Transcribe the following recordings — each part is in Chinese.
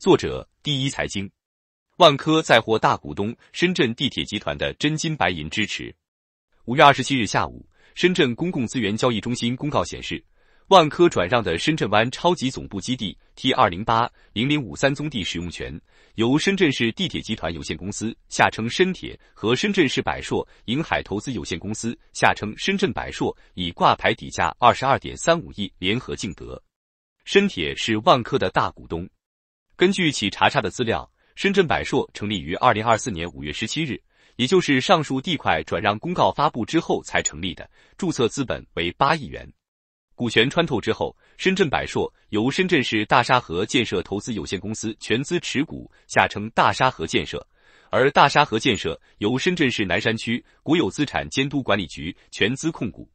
作者：第一财经。万科再获大股东深圳地铁集团的真金白银支持。五月二十七日下午，深圳公共资源交易中心公告显示，万科转让的深圳湾超级总部基地 T 二零八零零五三宗地使用权，由深圳市地铁集团有限公司（下称深铁）和深圳市百硕银海投资有限公司（下称深圳百硕）以挂牌底价二十二点三五亿联合竞得。深铁是万科的大股东。根据其查查的资料，深圳百硕成立于二零二四年五月十七日，也就是上述地块转让公告发布之后才成立的，注册资本为八亿元。股权穿透之后，深圳百硕由深圳市大沙河建设投资有限公司全资持股，下称大沙河建设，而大沙河建设由深圳市南山区国有资产监督管理局全资控股。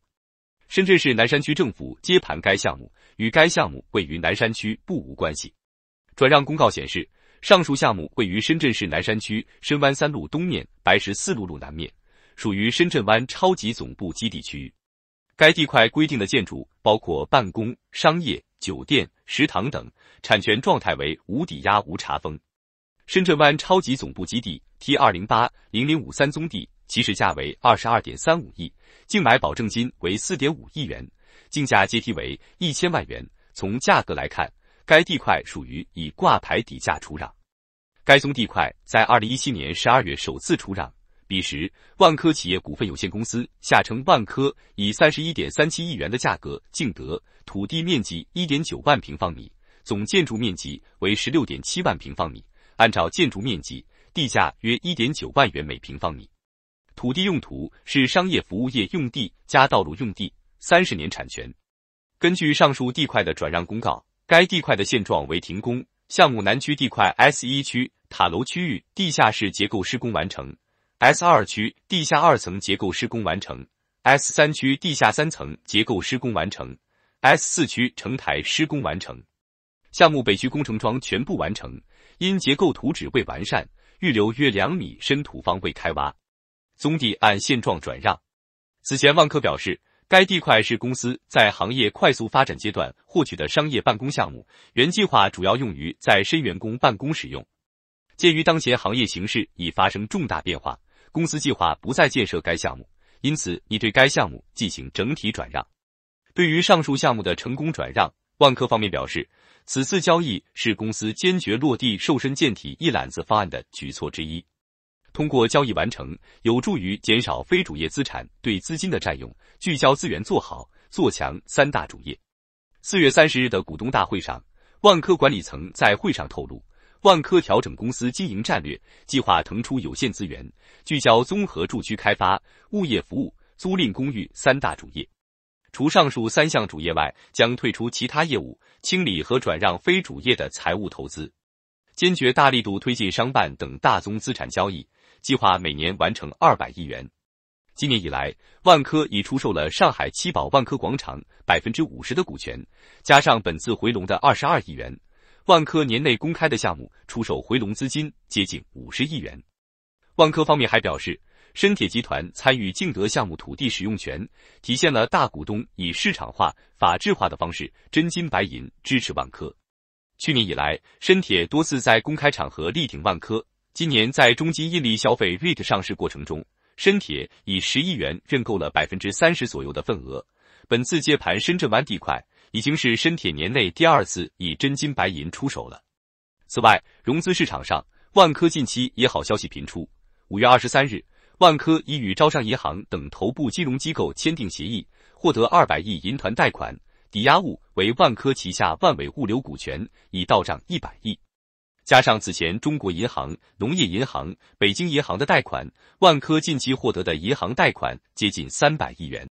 深圳市南山区政府接盘该项目，与该项目位于南山区不无关系。转让公告显示，上述项目位于深圳市南山区深湾三路东面、白石四路路南面，属于深圳湾超级总部基地区域。该地块规定的建筑包括办公、商业、酒店、食堂等，产权状态为无抵押、无查封。深圳湾超级总部基地 T 二零八零零五三宗地起始价为二十二点三五亿，竞买保证金为四点五亿元，竞价阶梯为一千万元。从价格来看。该地块属于已挂牌底价出让。该宗地块在二零一七年十二月首次出让，彼时万科企业股份有限公司下称万科以三十一点三七亿元的价格竞得，土地面积一点九万平方米，总建筑面积为十六点七万平方米，按照建筑面积地价约一点九万元每平方米。土地用途是商业服务业用地加道路用地，三十年产权。根据上述地块的转让公告。该地块的现状为停工。项目南区地块 S 一区塔楼区域地下室结构施工完成，S 二区地下二层结构施工完成，S 三区地下三层结构施工完成，S 四区承台施工完成。项目北区工程桩全部完成，因结构图纸未完善，预留约两米深土方未开挖。宗地按现状转让。此前，万科表示。该地块是公司在行业快速发展阶段获取的商业办公项目，原计划主要用于在深员工办公使用。鉴于当前行业形势已发生重大变化，公司计划不再建设该项目，因此已对该项目进行整体转让。对于上述项目的成功转让，万科方面表示，此次交易是公司坚决落地瘦身健体一揽子方案的举措之一。通过交易完成，有助于减少非主业资产对资金的占用，聚焦资源，做好做强三大主业。四月三十日的股东大会上，万科管理层在会上透露，万科调整公司经营战略，计划腾出有限资源，聚焦综合住区开发、物业服务、租赁公寓三大主业。除上述三项主业外，将退出其他业务，清理和转让非主业的财务投资，坚决大力度推进商办等大宗资产交易。计划每年完成二百亿元。今年以来，万科已出售了上海七宝万科广场百分之五十的股权，加上本次回笼的二十二亿元，万科年内公开的项目出售回笼资金接近五十亿元。万科方面还表示，深铁集团参与竞德项目土地使用权，体现了大股东以市场化、法治化的方式真金白银支持万科。去年以来，深铁多次在公开场合力挺万科。今年在中金印尼消费 REIT 上市过程中，深铁以十亿元认购了百分之三十左右的份额。本次接盘深圳湾地块，已经是深铁年内第二次以真金白银出手了。此外，融资市场上，万科近期也好消息频出。五月二十三日，万科已与招商银行等头部金融机构签订协议，获得二百亿银团贷款，抵押物为万科旗下万伟物流股权，已到账一百亿。加上此前中国银行、农业银行、北京银行的贷款，万科近期获得的银行贷款接近三百亿元。